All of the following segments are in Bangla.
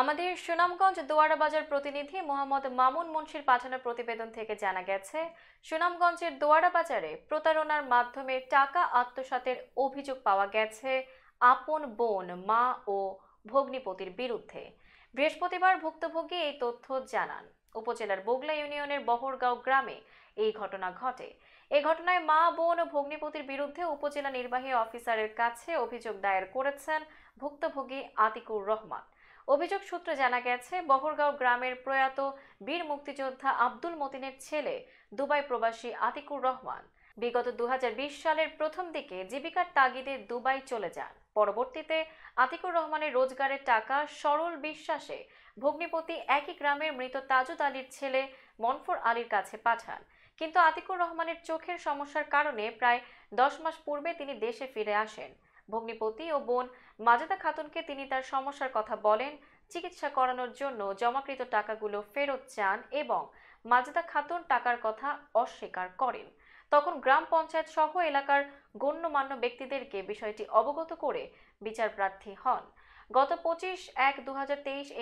আমাদের সুনামগঞ্জ দোয়ারা বাজার প্রতিনিধি মোহাম্মদ মামুন মুন্সির পাঠানো প্রতিবেদন থেকে জানা গেছে সুনামগঞ্জের দোয়ারা বাজারে প্রতারণার মাধ্যমে টাকা আত্মসাতের অভিযোগ পাওয়া গেছে আপন বোন মা ও ভগ্নিপতির বিরুদ্ধে বৃহস্পতিবার ভুক্তভোগী এই তথ্য জানান উপজেলার বগলা ইউনিয়নের বহরগাঁও গ্রামে এই ঘটনা ঘটে এ ঘটনায় মা বোন ও ভগ্নিপতির বিরুদ্ধে উপজেলা নির্বাহী অফিসারের কাছে অভিযোগ দায়ের করেছেন ভুক্তভোগী আতিকুর রহমান অভিযোগ সূত্রে জানা গেছে বহরগাঁও গ্রামের প্রয়াত বীর মুক্তিযোদ্ধা আব্দুল মতিনের ছেলে দুবাই প্রবাসী আতিকুর রহমান বিগত দু সালের প্রথম দিকে জীবিকার তাগিদে দুবাই চলে যান পরবর্তীতে আতিকুর রহমানের রোজগারের টাকা সরল বিশ্বাসে ভগ্নিপতি একই গ্রামের মৃত তাজুদ আলীর ছেলে মনফর আলীর কাছে পাঠান কিন্তু আতিকুর রহমানের চোখের সমস্যার কারণে প্রায় দশ মাস পূর্বে তিনি দেশে ফিরে আসেন ভগ্নিপতি ও বোন মাজেদা খাতুনকে তিনি তার সমস্যার কথা বলেন চিকিৎসা করানোর জন্য জমাকৃত টাকাগুলো ফেরত চান এবং মাজেদা খাতুন টাকার কথা অস্বীকার করেন তখন গ্রাম পঞ্চায়েত সহ এলাকার গণ্যমান্য ব্যক্তিদেরকে বিষয়টি অবগত করে বিচার প্রার্থী হন গত পঁচিশ এক দু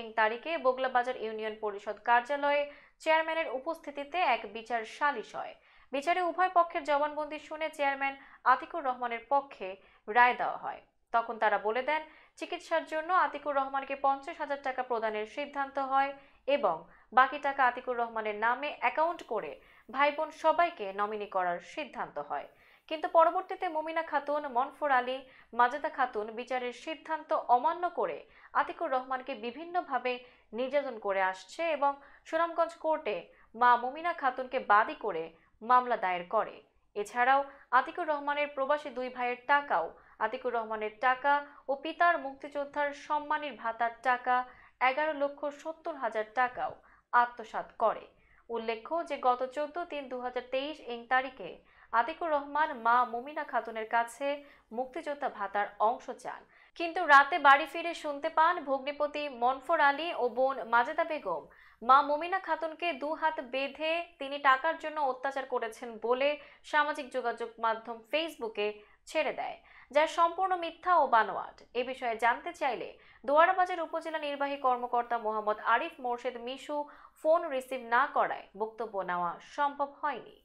এং তারিখে বগলাবাজার ইউনিয়ন পরিষদ কার্যালয়ে চেয়ারম্যানের উপস্থিতিতে এক বিচার সালিশ হয় বিচারে উভয় পক্ষের জবানবন্দি শুনে চেয়ারম্যান আতিকুর রহমানের পক্ষে রায় দেওয়া হয় তখন তারা বলে দেন চিকিৎসার জন্য আতিকুর রহমানকে পঞ্চাশ হাজার টাকা প্রদানের সিদ্ধান্ত হয় এবং বাকি টাকা আতিকুর রহমানের নামে অ্যাকাউন্ট করে ভাই বোন সবাইকে নমিনি করার সিদ্ধান্ত হয় কিন্তু পরবর্তীতে মুমিনা খাতুন মনফর আলী মাজেদা খাতুন বিচারের সিদ্ধান্ত অমান্য করে আতিকুর রহমানকে বিভিন্নভাবে নির্যাতন করে আসছে এবং সুনামগঞ্জ কোর্টে মা মুমিনা খাতুনকে বাদী করে মামলা দায়ের করে এছাড়াও আতিকুর রহমানের প্রবাসী দুই ভাইয়ের টাকাও আতিকুর রহমানের টাকা ও পিতার মুক্তিযোদ্ধার সম্মানীর ভাতার টাকা এগারো লক্ষ সত্তর হাজার টাকাও আত্মসাত করে উল্লেখ্য যে গত চোদ্দ তিন দু এই তারিখে আতিকুর রহমান মা মমিনা খাতুনের কাছে মুক্তিযোদ্ধা ভাতার অংশ চান কিন্তু রাতে বাড়ি ফিরে শুনতে পান ভগ্নিপতি মনফর আলী ও বোন মাজেদা বেগম মা মোমিনা খাতুনকে দু হাত বেঁধে তিনি টাকার জন্য অত্যাচার করেছেন বলে সামাজিক যোগাযোগ মাধ্যম ফেসবুকে ছেড়ে দেয় যা সম্পূর্ণ মিথ্যা ও বানোয়াট এ বিষয়ে জানতে চাইলে দোয়ারাবাজার উপজেলা নির্বাহী কর্মকর্তা মোহাম্মদ আরিফ মোর্শেদ মিশু ফোন রিসিভ না করায় বক্তব্য নেওয়া সম্ভব হয়নি